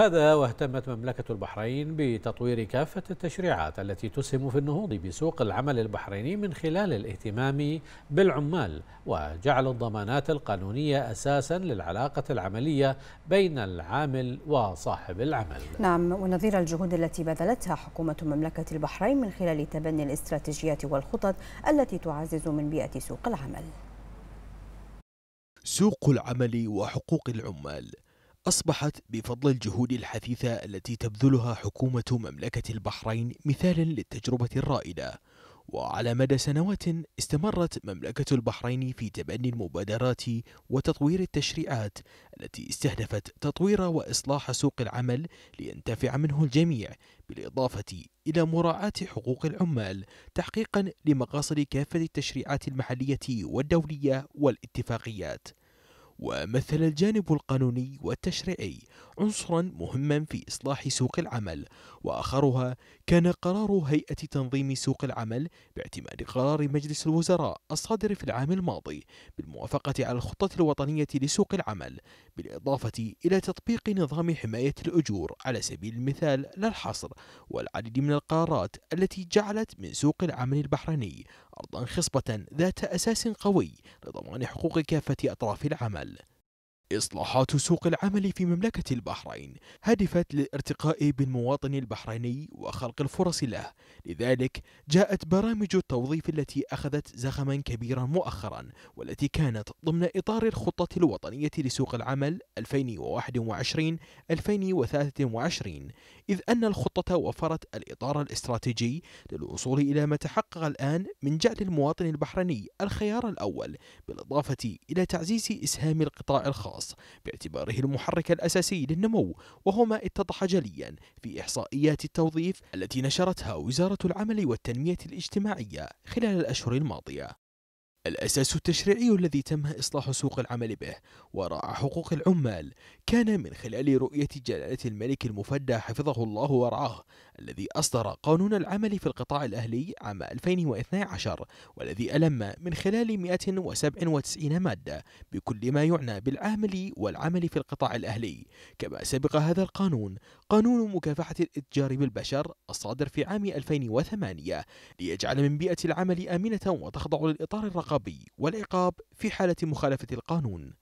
هذا واهتمت مملكة البحرين بتطوير كافة التشريعات التي تسهم في النهوض بسوق العمل البحريني من خلال الاهتمام بالعمال وجعل الضمانات القانونية أساسا للعلاقة العملية بين العامل وصاحب العمل نعم ونظير الجهود التي بذلتها حكومة مملكة البحرين من خلال تبني الاستراتيجيات والخطط التي تعزز من بيئة سوق العمل سوق العمل وحقوق العمال أصبحت بفضل الجهود الحثيثة التي تبذلها حكومة مملكة البحرين مثالا للتجربة الرائدة وعلى مدى سنوات استمرت مملكة البحرين في تبني المبادرات وتطوير التشريعات التي استهدفت تطوير وإصلاح سوق العمل لينتفع منه الجميع بالإضافة إلى مراعاة حقوق العمال تحقيقا لمقاصد كافة التشريعات المحلية والدولية والاتفاقيات ومثل الجانب القانوني والتشريعي عنصرا مهما في إصلاح سوق العمل وآخرها كان قرار هيئة تنظيم سوق العمل باعتماد قرار مجلس الوزراء الصادر في العام الماضي بالموافقة على الخطة الوطنية لسوق العمل بالإضافة إلى تطبيق نظام حماية الأجور على سبيل المثال لا الحصر والعديد من القرارات التي جعلت من سوق العمل البحريني أرضا خصبة ذات أساس قوي لضمان حقوق كافة أطراف العمل إصلاحات سوق العمل في مملكة البحرين هدفت للارتقاء بالمواطن البحريني وخلق الفرص له لذلك جاءت برامج التوظيف التي أخذت زخما كبيرا مؤخرا والتي كانت ضمن إطار الخطة الوطنية لسوق العمل 2021-2023 إذ أن الخطة وفرت الإطار الاستراتيجي للوصول إلى ما تحقق الآن من جعل المواطن البحريني الخيار الأول بالإضافة إلى تعزيز إسهام القطاع الخاص الخاص باعتباره المحرك الأساسي للنمو وهما اتضح جليا في إحصائيات التوظيف التي نشرتها وزارة العمل والتنمية الاجتماعية خلال الأشهر الماضية الأساس التشريعي الذي تم إصلاح سوق العمل به وراء حقوق العمال كان من خلال رؤية جلالة الملك المفدى حفظه الله ورعاه الذي أصدر قانون العمل في القطاع الأهلي عام 2012 والذي ألم من خلال 197 مادة بكل ما يعنى بالعامل والعمل في القطاع الأهلي كما سبق هذا القانون قانون مكافحة الإتجار بالبشر الصادر في عام 2008 ليجعل من بيئة العمل آمنة وتخضع للإطار الرقابي والعقاب في حالة مخالفة القانون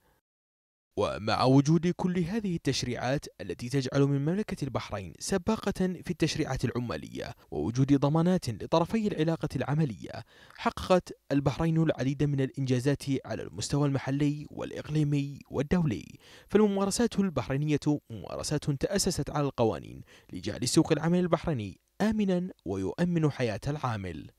ومع وجود كل هذه التشريعات التي تجعل من مملكة البحرين سباقة في التشريعات العمالية ووجود ضمانات لطرفي العلاقة العملية حققت البحرين العديد من الإنجازات على المستوى المحلي والإقليمي والدولي فالممارسات البحرينية ممارسات تأسست على القوانين لجعل سوق العمل البحريني آمنا ويؤمن حياة العامل